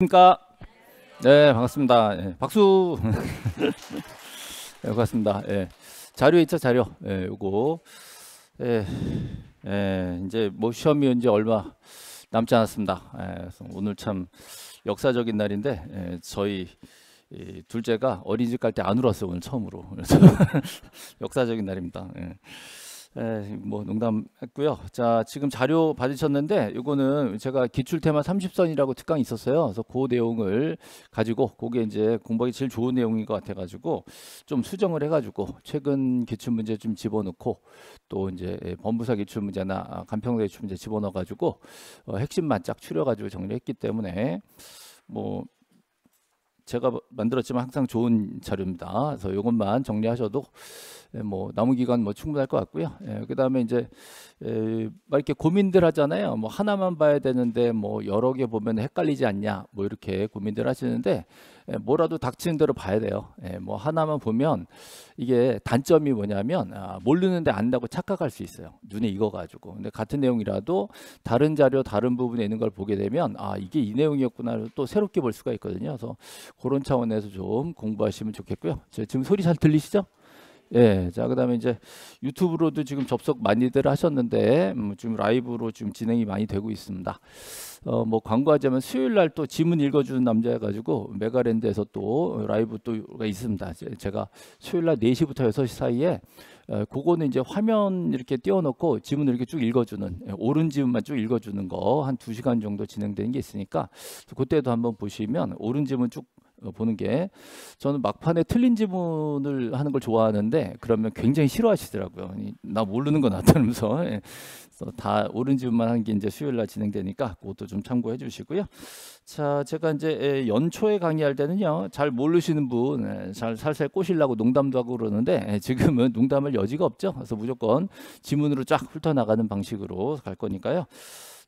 안녕하십니까? 네, 반갑습니다. 예, 박수. 네, 반갑습니다. 예, 예 자료 있죠, 자료. 예, 요거. 예, 예, 이제 뭐 시험이 이제 얼마 남지 않았습니다. 예, 오늘 참 역사적인 날인데 예, 저희 이 둘째가 어린이집 갈 때 안 울었어요 오늘 처음으로 그래서 역사적인 날입니다. 예. 에, 예, 뭐 농담했고요. 자 지금 자료 받으셨는데 이거는 제가 기출 테마 30선이라고 특강이 있었어요. 그래서 그 내용을 가지고 그게 이제 공부하기 제일 좋은 내용인 것 같아가지고 좀 수정을 해가지고 최근 기출 문제 좀 집어넣고 또 이제 예, 범부사 기출 문제나 간평사 기출 문제 집어넣어가지고 어, 핵심만 쫙 추려가지고 정리했기 때문에 뭐 제가 만들었지만 항상 좋은 자료입니다. 그래서 이것만 정리하셔도 예, 뭐 남은 기간 뭐 충분할 것 같고요. 예, 그다음에 이제 예, 막 이렇게 고민들 하잖아요. 뭐 하나만 봐야 되는데 뭐 여러 개 보면 헷갈리지 않냐 뭐 이렇게 고민들 하시는데 예, 뭐라도 닥치는 대로 봐야 돼요. 예, 뭐 하나만 보면 이게 단점이 뭐냐면 아, 모르는데 안다고 착각할 수 있어요. 눈에 익어가지고. 근데 같은 내용이라도 다른 자료 다른 부분에 있는 걸 보게 되면 아 이게 이 내용이었구나 또 새롭게 볼 수가 있거든요. 그래서 그런 차원에서 좀 공부하시면 좋겠고요. 지금 소리 잘 들리시죠? 예, 자 그다음에 이제 유튜브로도 지금 접속 많이들 하셨는데 음, 지금 라이브로 지금 진행이 많이 되고 있습니다. 어, 뭐 광고하자면 수요일 날 또 지문 읽어주는 남자 여 가지고 메가랜드에서 또 라이브 또가 있습니다. 제가 수요일 날 4시부터 6시 사이에 에, 어, 그거는 이제 화면 이렇게 띄워놓고 지문을 이렇게 쭉 읽어주는 예, 오른 지문만 쭉 읽어주는 거 한 2시간 정도 진행되는 게 있으니까 그때도 한번 보시면 오른 지문 쭉 어, 보는 게 저는 막판에 틀린 지문을 하는 걸 좋아하는데 그러면 굉장히 싫어하시더라고요. 나 모르는 거 나타나면서 예. 다 옳은 지문만 하는 게 이제 수요일 날 진행되니까 그것도 좀 참고해 주시고요. 자, 제가 이제 예, 연초에 강의할 때는요. 잘 모르시는 분잘 예, 살살 꼬시려고 농담도 하고 그러는데 예, 지금은 농담을 여지가 없죠. 그래서 무조건 지문으로 쫙 훑어나가는 방식으로 갈 거니까요.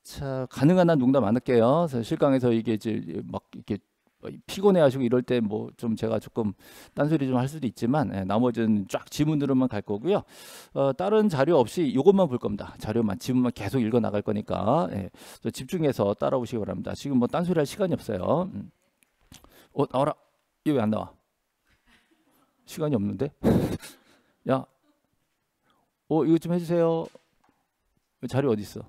자, 가능한 한 농담 안 할게요. 실강에서 이게 이제 막 이렇게 어, 피곤해하시고 이럴 때 뭐 좀 제가 조금 딴소리 좀 할 수도 있지만 예, 나머지는 쫙 지문으로만 갈 거고요. 어, 다른 자료 없이 이것만 볼 겁니다. 자료만 지문만 계속 읽어 나갈 거니까 예, 집중해서 따라오시기 바랍니다. 지금 뭐 딴소리 할 시간이 없어요. 음. 어 나와라. 얘왜안 나와? 시간이 없는데? 야, 어 이거 좀 해주세요. 자료 어디 있어?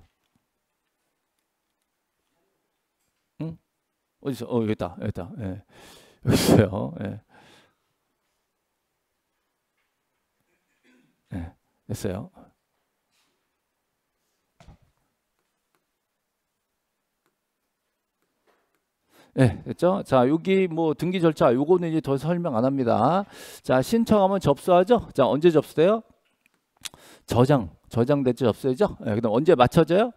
어디서? 어, 여기 있다. 여기 예, 있다. 예. 여기 있어요. 예. 예. 됐어요. 네, 됐죠? 자, 여기 뭐 등기 절차 요거는 이제 더 설명 안 합니다. 자, 신청하면 접수하죠? 자, 언제 접수돼요? 저장, 저장됐죠? 접수되죠? 네, 그다음 언제 맞춰져요?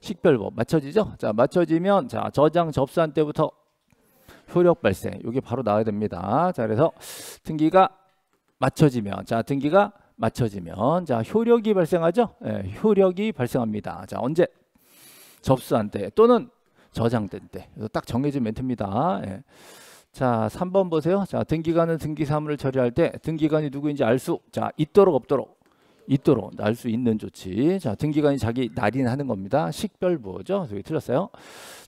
식별법 뭐 맞춰지죠? 자 맞춰지면 자 저장 접수한 때부터 효력 발생 이게 바로 나와야 됩니다. 자 그래서 등기가 맞춰지면 자 등기가 맞춰지면 자 효력이 발생하죠? 예, 효력이 발생합니다. 자 언제 접수한 때 또는 저장된 때. 그래서 딱 정해진 멘트입니다. 예. 자, 3번 보세요. 자, 등기관은 등기 사무를 처리할 때 등기관이 누구인지 알 수. 자, 있도록 없도록. 있도록 날 수 있는 조치. 자, 등기관이 자기 날인하는 겁니다. 식별부죠. 저기 틀렸어요.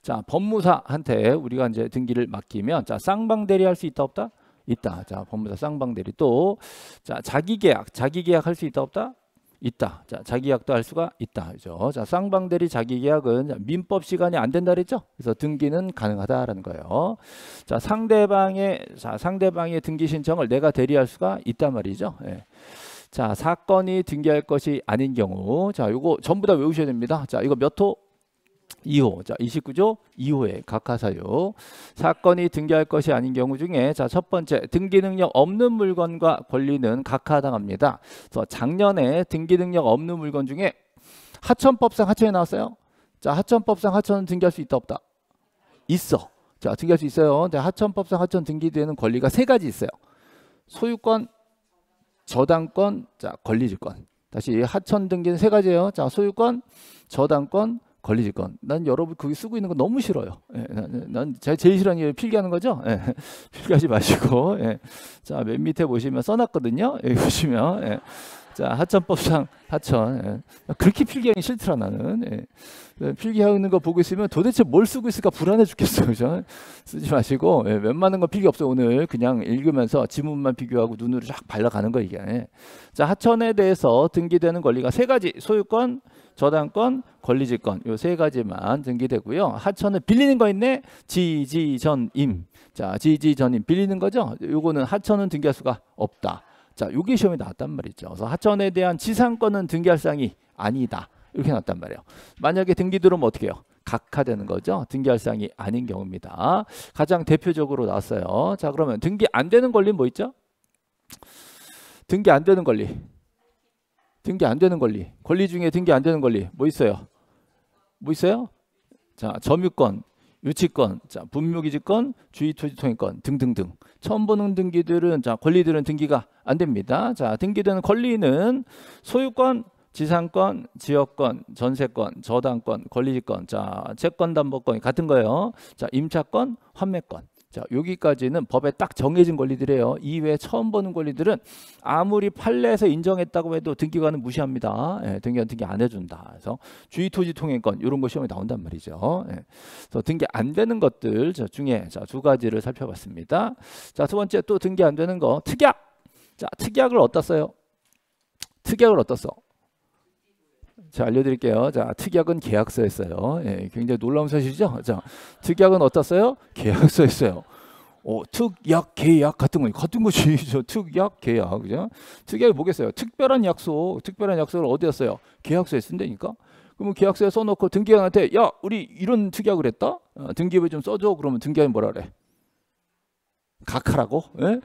자, 법무사한테 우리가 이제 등기를 맡기면 자, 쌍방대리 할수 있다 없다? 있다. 자, 법무사 쌍방대리 또 자, 자기 계약, 자기 계약 할 수 있다 없다? 있다. 자, 자기계약도 할 수가 있다. 그죠? 자, 쌍방대리 자기계약은 민법 시간이 안 된다 그랬죠? 그래서 등기는 가능하다라는 거예요. 자, 상대방의 자, 상대방의 등기 신청을 내가 대리할 수가 있단 말이죠. 예. 자, 사건이 등기할 것이 아닌 경우. 자, 이거 전부 다 외우셔야 됩니다. 자, 이거 몇 호? 2호. 자, 29조 2호의 각하사유. 사건이 등기할 것이 아닌 경우 중에 자, 첫 번째 등기 능력 없는 물건과 권리는 각하당합니다. 그래서 작년에 등기 능력 없는 물건 중에 하천법상 하천에 나왔어요. 자, 하천법상 하천은 등기할 수 있다 없다. 있어. 자, 등기할 수 있어요. 자, 하천법상 하천 등기되는 권리가 세 가지 있어요. 소유권, 저당권, 자 권리지권. 다시 하천 등기는 세 가지예요. 자 소유권, 저당권, 권리지권. 난 여러분 그게 쓰고 있는 거 너무 싫어요. 예, 난, 제 제일 싫어하는 게 필기하는 거죠. 예, 필기하지 마시고. 예. 자, 맨 밑에 보시면 써놨거든요. 여기 보시면. 예. 자 하천법상 하천 예. 그렇게 필기하기 싫더라 나는 예. 예 필기하고 있는 거 보고 있으면 도대체 뭘 쓰고 있을까 불안해 죽겠어 그죠 쓰지 마시고 예. 웬만한 건 필기 없어 오늘 그냥 읽으면서 지문만 비교하고 눈으로 쫙 발라가는 거 이게 자 하천에 대해서 등기되는 권리가 세 가지 소유권 저당권 권리지권 요 세 가지만 등기되고요 하천은 빌리는 거 있네 지지전임 자 지지전임 빌리는 거죠 요거는 하천은 등기할 수가 없다 자, 요게 시험에 나왔단 말이죠. 그래서 하천에 대한 지상권은 등기할 사항이 아니다. 이렇게 나왔단 말이에요. 만약에 등기 들어오면 어떻게 해요? 각하되는 거죠. 등기할 사항이 아닌 경우입니다. 가장 대표적으로 나왔어요. 자, 그러면 등기 안 되는 권리 뭐 있죠? 등기 안 되는 권리. 등기 안 되는 권리. 권리 중에 등기 안 되는 권리 뭐 있어요? 뭐 있어요? 자, 점유권, 유치권, 자, 분묘기지권, 주위토지통행권 등등등. 처음 보는 등기들은 자, 권리들은 등기가 안 됩니다. 자, 등기되는 권리는 소유권, 지상권, 지역권, 전세권, 저당권, 권리지권, 자, 채권 담보권 같은 거예요. 자, 임차권, 환매권. 자, 여기까지는 법에 딱 정해진 권리들이에요. 이외에 처음 보는 권리들은 아무리 판례에서 인정했다고 해도 등기관은 무시합니다. 예, 등기관 등기 안 해준다. 그래서 주의 토지 통행권 이런 거 시험에 나온단 말이죠. 예, 그래서 등기 안 되는 것들 중에 자, 두 가지를 살펴봤습니다. 자, 두 번째 또 등기 안 되는 거 특약. 자, 특약을 어디다 써요? 특약을 어디다 써? 자, 알려드릴게요. 자, 특약은 계약서에 써요. 예, 굉장히 놀라운 사실이죠? 자, 특약은 어디다 써요? 계약서에 써요. 어, 특약 계약 같은 거 같은 거지 특약 계약 그죠 특약이 뭐겠어요 특별한 약속 특별한 약속을 어디에 써요 계약서에 쓴다니까 그러면 계약서에 써놓고 등기관한테 야 우리 이런 특약을 했다 어, 등기부에 좀 써줘 그러면 등기관이 뭐라 그래 각하라고 예?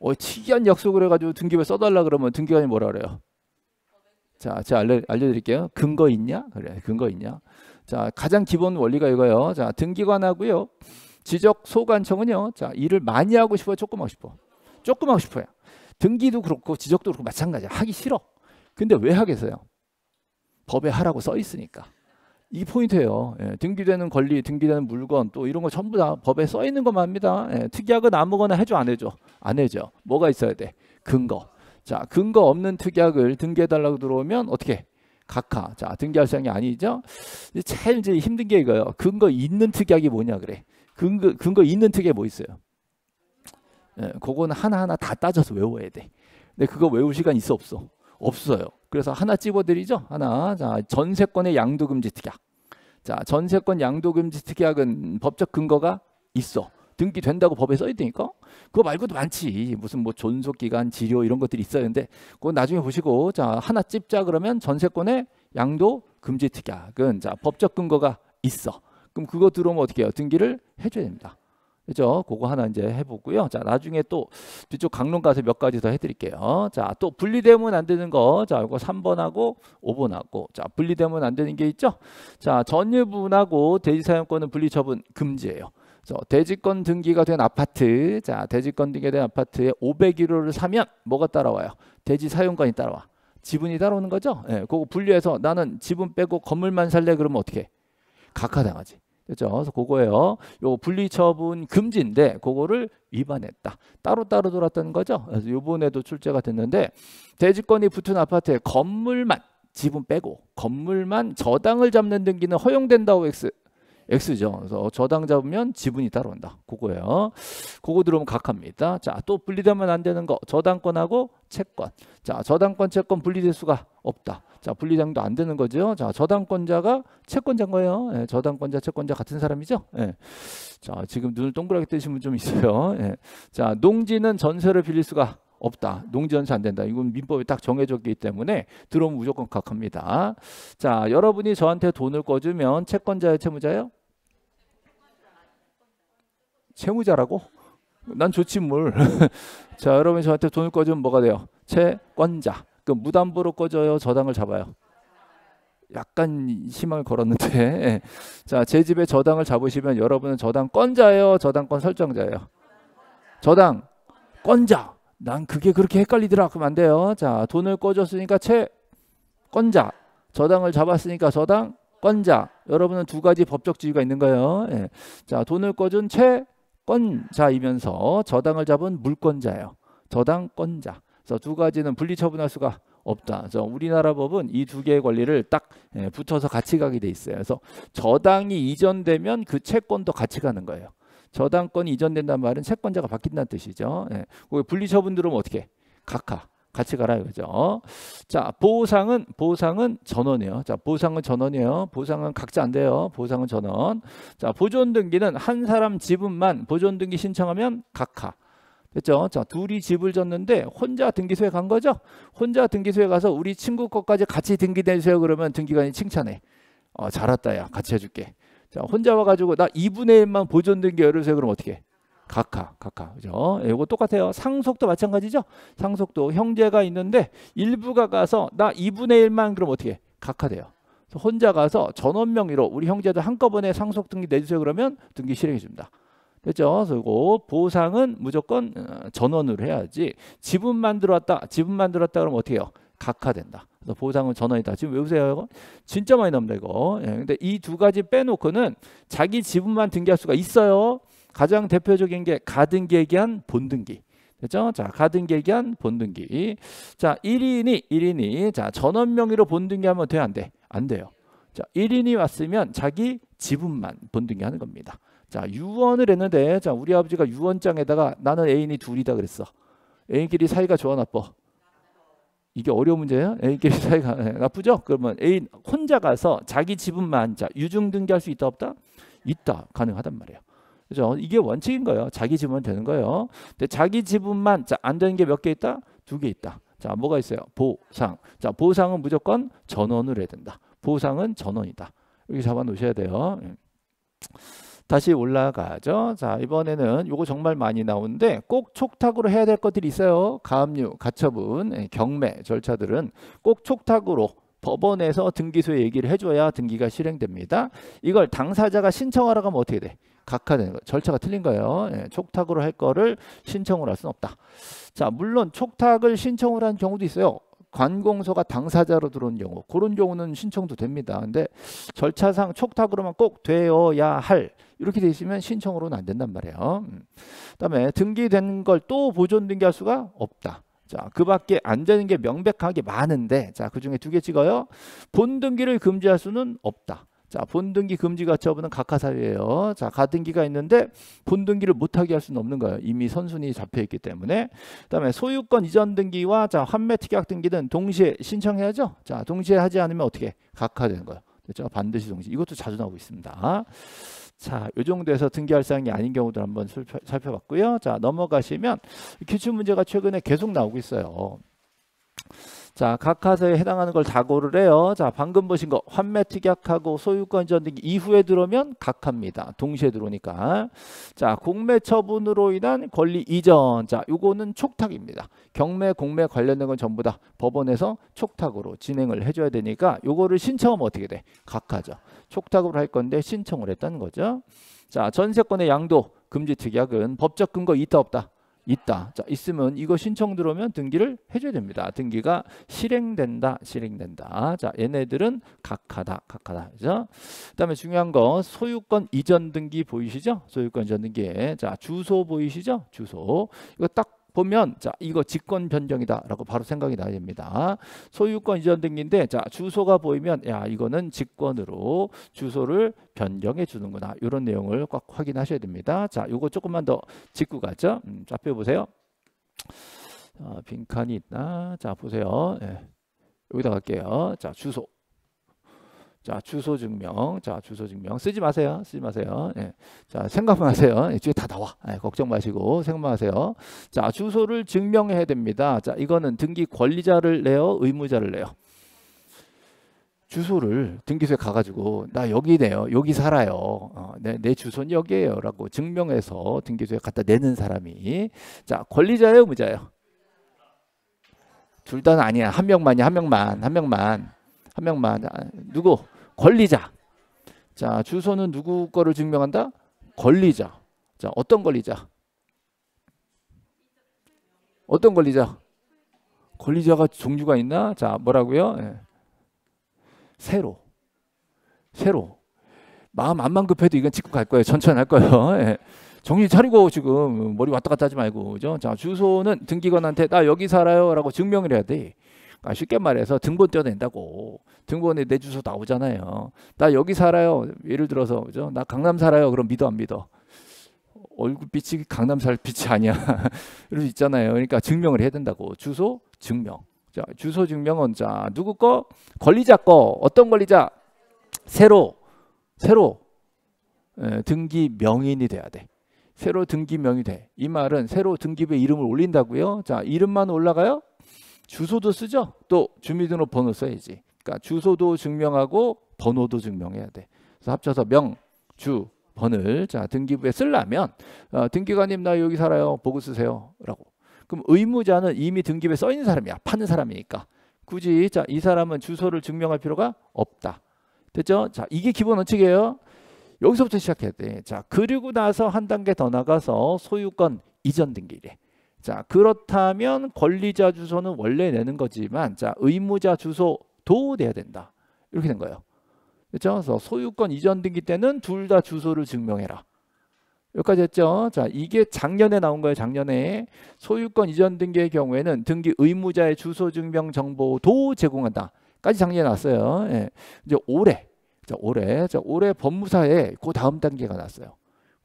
어, 특이한 약속을 해가지고 등기부에 써달라 그러면 등기관이 뭐라 그래요? 자, 제가 알려, 알려드릴게요. 근거 있냐? 그래, 근거 있냐? 자, 가장 기본 원리가 이거예요. 자, 등기관하고요. 지적 소관청은요. 자, 일을 많이 하고 싶어요? 조금 하고 싶어? 요 조금 하고 싶어요. 등기도 그렇고 지적도 그렇고 마찬가지야. 하기 싫어. 근데 왜 하겠어요? 법에 하라고 써 있으니까. 이 포인트예요. 예, 등기되는 권리, 등기되는 물건 또 이런 거 전부 다 법에 써 있는 것만 합니다. 예, 특이하거나 아무거나 해줘 안 해줘. 안 해죠. 뭐가 있어야 돼? 근거. 자, 근거 없는 특약을 등기해달라고 들어오면 어떻게? 각하. 자, 등기할 사항이 아니죠. 제일 이제 힘든 게 이거예요. 근거 있는 특약이 뭐냐 그래. 근거 근거 있는 특약이 뭐 있어요? 예, 그거는 하나하나 다 따져서 외워야 돼. 근데 그거 외울 시간 있어 없어? 없어요. 그래서 하나 찝어드리죠. 하나. 자, 전세권의 양도금지 특약. 자, 전세권 양도금지 특약은 법적 근거가 있어. 등기된다고 법에 써 있으니까 그거 말고도 많지 무슨 뭐 존속 기간 지료 이런 것들이 있어야 되는데 그건 나중에 보시고 자 하나 찝자 그러면 전세권의 양도 금지 특약은 자 법적 근거가 있어 그럼 그거 들어오면 어떻게 해요 등기를 해줘야 됩니다 그죠 그거 하나 이제 해보고요 자 나중에 또 뒤쪽 강론 가서 몇 가지 더 해드릴게요 자 또 분리되면 안 되는 거 자 이거 3번하고 5번하고 자 분리되면 안 되는 게 있죠 자 전유분하고 대지사용권은 분리 처분 금지예요 그래서 대지권 등기가 된 아파트, 자 대지권 등기가 된 아파트에 501호를 사면 뭐가 따라와요? 대지 사용권이 따라와. 지분이 따라오는 거죠. 예, 그거 분리해서 나는 지분 빼고 건물만 살래 그러면 어떻게? 각하당하지. 그죠? 그래서 그거예요. 요 분리처분 금지인데 그거를 위반했다. 따로따로 돌았다는 거죠. 그래서 요번에도 출제가 됐는데 대지권이 붙은 아파트에 건물만 지분 빼고 건물만 저당을 잡는 등기는 허용된다고 X X죠. 그래서 어, 저당 잡으면 지분이 따로온다 그거예요. 그거 들어오면 각합니다. 자, 또 분리되면 안 되는 거. 저당권하고 채권. 자, 저당권 채권 분리될 수가 없다. 자, 분리장도 안 되는 거죠. 자, 저당권자가 채권자인 거예요. 예, 저당권자, 채권자 같은 사람이죠. 예. 자, 지금 눈을 동그랗게 뜨신 분 좀 있어요. 예. 자, 농지는 전세를 빌릴 수가 없다. 농지 전세 안 된다. 이건 민법에 딱 정해졌기 때문에 들어오면 무조건 각합니다. 자, 여러분이 저한테 돈을 꿔주면 채권자예요, 채무자예요? 채무자라고? 난 좋지 뭘. 자, 여러분 저한테 돈을 꺼주면 뭐가 돼요? 채권자. 그 무담보로 꺼줘요 저당을 잡아요. 약간 희망을 걸었는데 자, 제 집에 저당을 잡으시면 여러분은 저당권자예요. 저당권 설정자예요. 저당권자. 난 그게 그렇게 헷갈리더라. 그럼 안 돼요. 자, 돈을 꺼줬으니까 채권자. 저당을 잡았으니까 저당 권자 여러분은 두 가지 법적 지위가 있는 거예요. 예. 자 돈을 꺼준 채 권자이면서 저당을 잡은 물권자예요. 저당권자. 그래서 두 가지는 분리 처분할 수가 없다. 그래서 우리나라 법은 이 두 개의 권리를 딱붙여서 예, 같이 가게 돼 있어요. 그래서 저당이 이전되면 그 채권도 같이 가는 거예요. 저당권이 이전된다는 말은 채권자가 바뀐다는 뜻이죠. 예. 분리 처분 들으면 어떻게? 각하. 같이 가라 이거죠. 자, 보상은 보상은 전원이에요. 자, 보상은 전원이에요. 보상은 각자 안 돼요. 보상은 전원. 자, 보존 등기는 한 사람 지분만 보존 등기 신청하면 각하. 됐죠? 자, 둘이 집을 졌는데 혼자 등기소에 간 거죠? 혼자 등기소에 가서 우리 친구 것까지 같이 등기되세요 그러면 등기관이 칭찬해. 어, 잘 왔다 야. 같이 해 줄게. 자, 혼자 와 가지고 나 2분의 1만 보존 등기 열으세요 그면 어떻게 해? 각하, 각하. 그죠? 이거 똑같아요. 상속도 마찬가지죠. 상속도 형제가 있는데 일부가 가서 나 2분의 1만 그럼 어떻게 각하돼요. 혼자 가서 전원 명의로 우리 형제들 한꺼번에 상속 등기 내주세요 그러면 등기 실행해 줍니다. 됐죠? 그리고 보상은 무조건 어, 전원으로 해야지 지분 만들어왔다. 지분 만들어왔다 그러면 어떻게 해요? 각하된다. 그래서 보상은 전원이다. 지금 외우세요 이거? 진짜 많이 나옵니다 이거. 예, 근데 이 두 가지 빼놓고는 자기 지분만 등기할 수가 있어요. 가장 대표적인 게 가등기에기한 본등기. 그죠? 자, 가등기에기한 본등기. 자, 1인이 1인이 자, 전원 명의로 본등기 하면 돼안 돼? 안 돼요. 자, 1인이 왔으면 자기 지분만 본등기 하는 겁니다. 자, 유언을 했는데 자, 우리 아버지가 유언장에다가 나는 애인이 둘이다 그랬어. 애인끼리 사이가 좋아 나빠. 이게 어려운 문제예요. 애인끼리 사이가 나쁘죠? 그러면 애인 혼자 가서 자기 지분만 자, 유증 등기할 수 있다 없다? 있다. 가능하단 말이에요. 그죠? 이게 원칙인 거예요. 자기 지분 되는 거예요. 근데 자기 지분만 자, 안 되는 게 몇 개 있다? 두 개 있다. 자, 뭐가 있어요? 보상. 자, 보상은 무조건 전원으로 해야 된다. 보상은 전원이다. 여기 잡아 놓으셔야 돼요. 예. 다시 올라가죠. 자, 이번에는 요거 정말 많이 나오는데 꼭 촉탁으로 해야 될 것들이 있어요. 가압류, 가처분, 예, 경매 절차들은 꼭 촉탁으로 법원에서 등기소에 얘기를 해줘야 등기가 실행됩니다. 이걸 당사자가 신청하러 가면 어떻게 돼? 각하되는 거예요. 절차가 틀린 거예요. 예, 촉탁으로 할 거를 신청을 할 수는 없다. 자, 물론 촉탁을 신청을 한 경우도 있어요. 관공서가 당사자로 들어온 경우 그런 경우는 신청도 됩니다. 근데 절차상 촉탁으로만 꼭 되어야 할 이렇게 돼 있으면 신청으로는 안 된단 말이에요. 음. 그다음에 등기된 걸 또 보존 등기할 수가 없다. 자, 그 밖에 안 되는 게 명백하게 많은데 자, 그중에 두 개 찍어요. 본 등기를 금지할 수는 없다. 자, 본등기 금지 가처분은 각하사유예요. 자, 가등기가 있는데 본등기를 못하게 할 수는 없는 거예요. 이미 선순위 잡혀 있기 때문에. 그다음에 소유권 이전 등기와 자 환매 특약 등기는 동시에 신청해야죠. 자, 동시에 하지 않으면 어떻게 각하되는 거예요. 그죠 반드시 동시. 에 이것도 자주 나오고 있습니다. 자, 요 정도에서 등기할 사항이 아닌 경우들 한번 살펴봤고요. 자, 넘어가시면 기출 문제가 최근에 계속 나오고 있어요. 자, 각 카드에 해당하는 걸 다 고를 해요. 자, 방금 보신 거 환매 특약하고 소유권 전등기 이후에 들어오면 각합니다. 동시에 들어오니까. 자, 공매 처분으로 인한 권리 이전. 자, 요거는 촉탁입니다. 경매, 공매 관련된 건 전부 다 법원에서 촉탁으로 진행을 해줘야 되니까 요거를 신청하면 어떻게 돼? 각하죠. 촉탁으로 할 건데 신청을 했다는 거죠. 자, 전세권의 양도 금지 특약은 법적 근거 있다 없다. 있다. 자, 있으면 이거 신청 들어오면 등기를 해줘야 됩니다. 등기가 실행된다, 실행된다. 자, 얘네들은 각하다, 각하다. 그죠? 그다음에 중요한 거 소유권 이전 등기 보이시죠? 소유권 이전 등기. 자, 주소 보이시죠? 주소. 이거 딱 보면 자 이거 직권 변경이다라고 바로 생각이 나야 됩니다. 소유권 이전 등기인데 자 주소가 보이면 야 이거는 직권으로 주소를 변경해 주는구나 이런 내용을 꽉 확인하셔야 됩니다. 자 이거 조금만 더 짚고 가죠. 음, 좌표 보세요. 아, 빈칸이 있나? 자 보세요. 예. 여기다 갈게요. 자 주소 자 주소 증명, 자 주소 증명 쓰지 마세요, 쓰지 마세요. 예. 자 생각만 하세요. 예, 뒤에 다 나와. 예, 걱정 마시고 생각만 하세요. 자 주소를 증명해야 됩니다. 자 이거는 등기 권리자를 내요, 의무자를 내요. 주소를 등기소에 가가지고 나 여기네요, 여기 살아요. 어, 내, 내 주소는 여기에요라고 증명해서 등기소에 갖다 내는 사람이 자 권리자예요, 의무자예요. 둘 다는 아니야. 한 명만이 야한 명만, 한 명만, 한 명만. 아, 누구? 권리자. 자, 주소는 누구 거를 증명한다? 권리자. 자, 어떤 권리자? 어떤 권리자? 권리자가 종류가 있나? 자, 뭐라고요? 예. 새로. 새로. 마음 안만 급해도 이건 찍고 갈 거예요. 천천히 할 거예요. 예. 정신 차리고 지금 머리 왔다 갔다 하지 말고. 그죠? 자, 주소는 등기관한테 나 여기 살아요라고 증명을 해야 돼. 아, 쉽게 말해서 등본 떼어낸다고. 등본에 내 주소 나오잖아요. 나 여기 살아요. 예를 들어서 그죠? 나 강남 살아요. 그럼 믿어 안 믿어? 얼굴빛이 강남 살 빛이 아니야. 이럴 수 있잖아요. 그러니까 증명을 해야 된다고. 주소 증명. 자, 주소 증명은 자, 누구 거? 권리자 거. 어떤 권리자? 새로 새로 에, 예, 등기 명인이 돼야 돼. 새로 등기 명이 돼. 이 말은 새로 등기부에 이름을 올린다고요. 자, 이름만 올라가요? 주소도 쓰죠. 또 주민등록번호 써야지. 그러니까 주소도 증명하고 번호도 증명해야 돼. 그래서 합쳐서 명, 주, 번을 자 등기부에 쓸라면 어, 등기관님 나 여기 살아요. 보고 쓰세요라고. 그럼 의무자는 이미 등기부에 써 있는 사람이야. 파는 사람이니까. 굳이 자 이 사람은 주소를 증명할 필요가 없다. 됐죠? 자 이게 기본 원칙이에요. 여기서부터 시작해야 돼. 자 그리고 나서 한 단계 더 나가서 소유권 이전 등기래. 자, 그렇다면 권리자 주소는 원래 내는 거지만 자, 의무자 주소도 내야 된다. 이렇게 된 거예요. 그렇죠? 그래서 소유권 이전 등기 때는 둘 다 주소를 증명해라. 여기까지 했죠. 자, 이게 작년에 나온 거예요. 작년에 소유권 이전 등기의 경우에는 등기 의무자의 주소 증명 정보도 제공한다. 까지 작년에 나왔어요. 예. 이제 올해 자, 올해 자, 올해 법무사에 그 다음 단계가 났어요.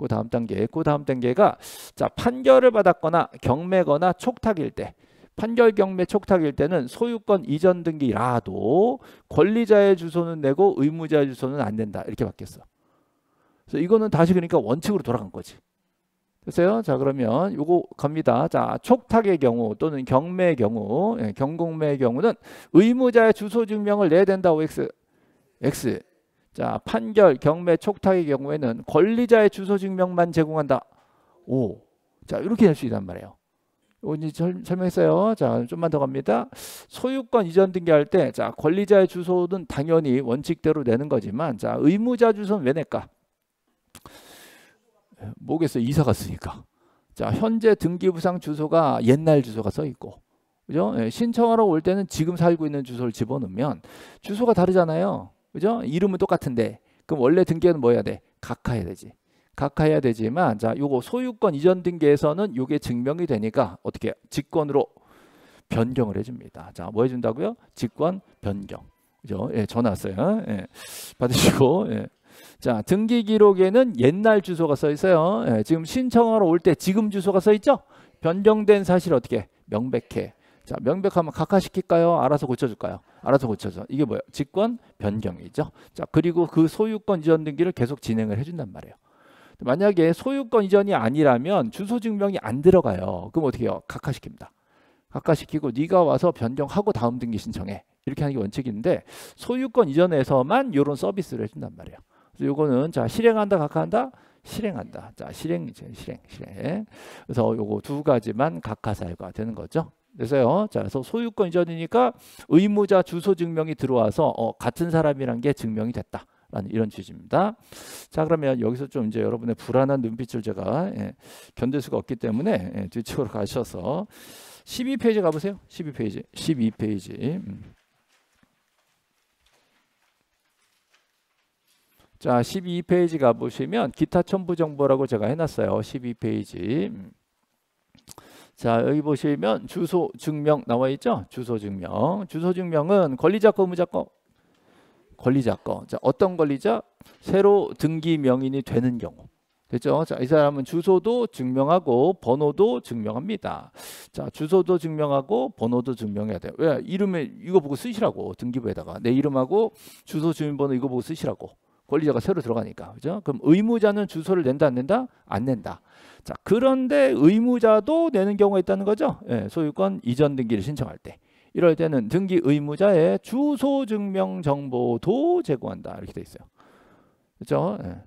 그 다음 단계, 그 다음 단계가 자 판결을 받았거나 경매거나 촉탁일 때 판결 경매 촉탁일 때는 소유권 이전 등기라도 권리자의 주소는 내고 의무자의 주소는 안된다 이렇게 바뀌었어. 그래서 이거는 다시 그러니까 원칙으로 돌아간 거지. 됐어요? 자 그러면 요거 갑니다. 자 촉탁의 경우 또는 경매의 경우, 예, 경공매의 경우는 의무자의 주소 증명을 내야 된다 OX. X 자 판결, 경매, 촉탁의 경우에는 권리자의 주소 증명만 제공한다. 오, 자 이렇게 될 수 있단 말이에요. 이제 설명했어요. 자 좀만 더 갑니다. 소유권 이전 등기할 때, 자 권리자의 주소는 당연히 원칙대로 내는 거지만, 자 의무자 주소는 왜 낼까? 뭐겠어? 이사 갔으니까. 자 현재 등기부상 주소가 옛날 주소가 써 있고, 그죠? 예, 신청하러 올 때는 지금 살고 있는 주소를 집어넣으면 주소가 다르잖아요. 그죠? 이름은 똑같은데 그럼 원래 등기는 뭐 해야 돼? 각하해야 되지. 각하해야 되지만 자 요거 소유권 이전 등기에서는 요게 증명이 되니까 어떻게 직권으로 변경을 해줍니다. 자뭐 해준다고요? 직권 변경. 그죠? 예, 전화 왔어요. 예, 받으시고. 예. 자 등기 기록에는 옛날 주소가 써 있어요. 예, 지금 신청하러 올 때 지금 주소가 써 있죠? 변경된 사실 어떻게 명백해 자, 명백하면 각하시킬까요? 알아서 고쳐줄까요? 알아서 고쳐줘. 이게 뭐예요? 직권 변경이죠. 자, 그리고 그 소유권 이전 등기를 계속 진행을 해준단 말이에요. 만약에 소유권 이전이 아니라면 주소증명이 안 들어가요. 그럼 어떻게 해요? 각하시킵니다. 각하시키고 네가 와서 변경하고 다음 등기 신청해. 이렇게 하는 게 원칙인데 소유권 이전에서만 이런 서비스를 해준단 말이에요. 그래서 요거는 자 실행한다 각하한다 실행한다. 자 실행 이제 실행 실행. 그래서 요거 두 가지만 각하 사유가 되는 거죠. 되세요. 자, 그래서 소유권 이전이니까 의무자 주소 증명이 들어와서 어, 같은 사람이란 게 증명이 됐다. 라는 이런 취지입니다. 자 그러면 여기서 좀 이제 여러분의 불안한 눈빛을 제가 예, 견딜 수가 없기 때문에 예, 뒤쪽으로 가셔서 12페이지 가보세요. 12페이지, 12페이지. 음. 자 12페이지 가보시면 기타 첨부 정보라고 제가 해놨어요. 12페이지. 음. 자 여기 보시면 주소 증명 나와 있죠 주소 증명 주소 증명은 권리자 거 무자 거 권리자 거 자, 어떤 권리자 새로 등기 명인이 되는 경우 됐죠 자이 사람은 주소도 증명하고 번호도 증명합니다 자 주소도 증명하고 번호도 증명해야 돼요 왜 이름에 이거 보고 쓰시라고 등기부에다가 내 이름하고 주소 주민번호 이거 보고 쓰시라고 권리자가 새로 들어가니까 그죠 그럼 의무자는 주소를 낸다 안 낸다 안 낸다 자, 그런데 의무자도 내는 경우가 있다는 거죠. 예, 소유권 이전 등기를 신청할 때. 이럴 때는 등기 의무자의 주소 증명 정보도 제공한다. 이렇게 돼 있어요. 그렇죠? 예.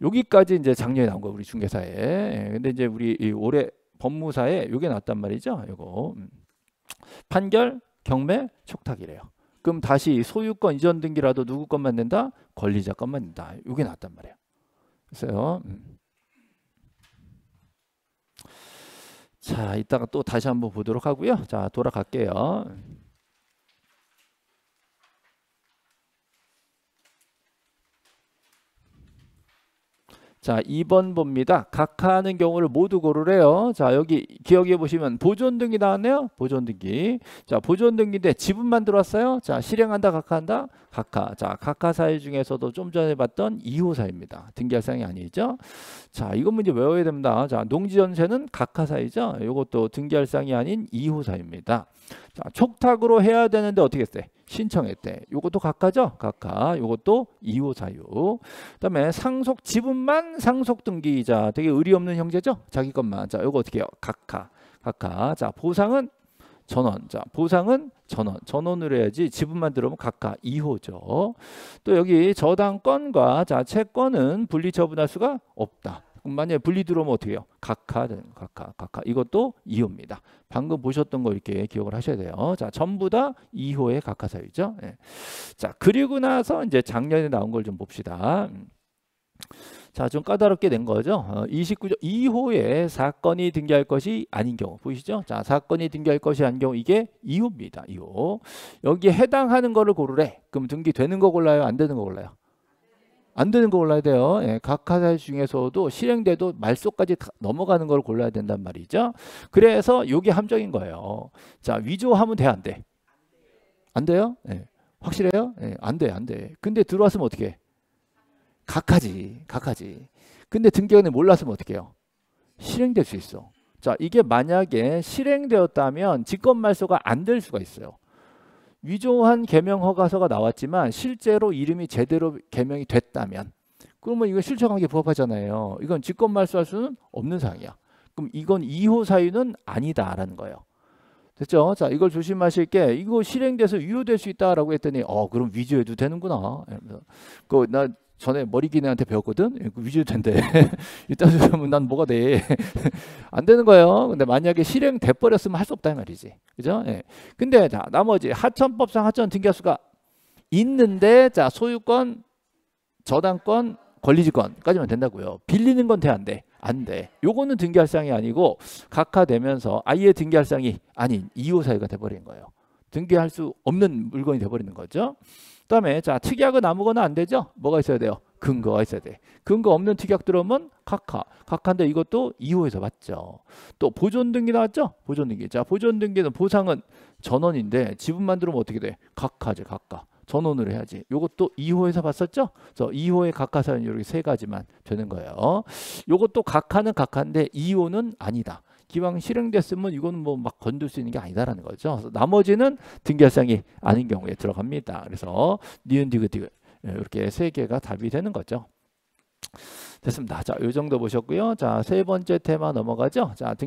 여기까지 이제 작년에 나온 거 우리 중개사에. 예, 근데 이제 우리 이 올해 법무사에 요게 났단 말이죠. 요거. 음. 판결, 경매, 촉탁이래요. 그럼 다시 소유권 이전 등기라도 누구 것만 된다? 권리자 것만 된다. 요게 났단 말이에요. 그래서요. 음. 자, 이따가 또 다시 한번 보도록 하고요. 자, 돌아갈게요. 자, 2번 봅니다. 각하하는 경우를 모두 고르래요. 자, 여기 기억해 보시면 보존등기 나왔네요. 보존등기. 자, 보존등기인데 지분만 들어왔어요. 자, 실행한다, 각하한다. 각하. 자, 각하 사이 중에서도 좀 전에 봤던 2호 사입니다 등기할 사항이 아니죠. 자, 이건 문제 외워야 됩니다. 자, 농지전세는 각하 사이죠. 이것도 등기할 사항이 아닌 2호 사입니다. 자, 촉탁으로 해야 되는데 어떻게 했대? 신청했대. 요것도 각하죠? 각하. 요것도 2호 사유. 그다음에 상속 지분만 상속 등기이자 되게 의리 없는 형제죠? 자기 것만. 자, 요거 어떻게 해요? 각하. 각하. 자, 보상은 전원. 자, 보상은 전원. 전원으로 해야지 지분만 들어오면 각각 2호죠. 또 여기 저당권과 자, 채권은 분리 처분할 수가 없다. 만약에 분리 들어오면 어떻게 해요? 각하, 각하, 각하. 이것도 2호입니다. 방금 보셨던 거 이렇게 기억을 하셔야 돼요. 자, 전부 다 2호의 각하사유죠. 예. 자, 그리고 나서 이제 작년에 나온 걸 좀 봅시다. 음. 자, 좀 까다롭게 된 거죠. 29조 어, 2호에 사건이 등기할 것이 아닌 경우 보이시죠? 자, 사건이 등기할 것이 아닌 경우 이게 2호입니다. 2호. 여기에 해당하는 거를 고르래. 그럼 등기되는 거 골라요? 안 되는 거 골라요? 안 되는 거 골라야 돼요. 예, 각사살 중에서도 실행돼도 말소까지 넘어가는 걸 골라야 된단 말이죠. 그래서 이게 함정인 거예요. 자, 위조하면 돼, 안 돼? 안 돼요? 예, 확실해요? 예, 안 돼, 안 돼. 근데 들어왔으면 어떻게 해? 각하지, 각하지. 근데 등기원이몰라서면 어떡해요? 실행될 수 있어. 자, 이게 만약에 실행되었다면 직권 말소가 안 될 수가 있어요. 위조한 개명 허가서가 나왔지만 실제로 이름이 제대로 개명이 됐다면 그러면 이거 실체관계 부합하잖아요. 이건 직권 말소할 수는 없는 사항이야. 그럼 이건 2호 사유는 아니다라는 거예요. 됐죠? 자, 이걸 조심하실 게 이거 실행돼서 유효될 수 있다라고 했더니 어, 그럼 위조해도 되는구나. 그나 전에 머리기네한테 배웠거든. 위주 된대. 이따 주면 난 뭐가 돼? 안 되는 거예요. 근데 만약에 실행돼 버렸으면 할 수 없다 이 말이지. 그죠? 예. 근데 자, 나머지 하천법상 하천 등기합수가 있는데 자, 소유권, 저당권, 권리지권까지만 된다고요. 빌리는 건돼안 돼? 안 돼. 요거는 등기할 사항이 아니고 각하되면서 아예 등기할 사항이 아닌 이호 사유가 돼 버린 거예요. 등기할 수 없는 물건이 돼 버리는 거죠. 그다음에 자 특약은 아무거나 안 되죠. 뭐가 있어야 돼요? 근거가 있어야 돼. 근거 없는 특약 들어오면 각하. 각카인데 이것도 2호에서 봤죠. 또 보존 등기 나왔죠? 보존 등기. 자, 보존 등기는 보상은 전원인데 지분만 들어오면 어떻게 돼? 각하죠 각하. 전원으로 해야지. 요것도 2호에서 봤었죠? 그래서 2호의 각하 사연 이렇게 세 가지만 되는 거예요. 요것도 각하는 각하인데 2호는 아니다. 기왕 실행됐으면 이건 뭐 막 건들 수 있는 게 아니다라는 거죠. 나머지는 등결상이 아닌 경우에 들어갑니다. 그래서 니은 디귿 디귿 예, 이렇게 세 개가 답이 되는 거죠. 됐습니다. 자, 요 정도 보셨고요. 자, 세 번째 테마 넘어가죠. 자,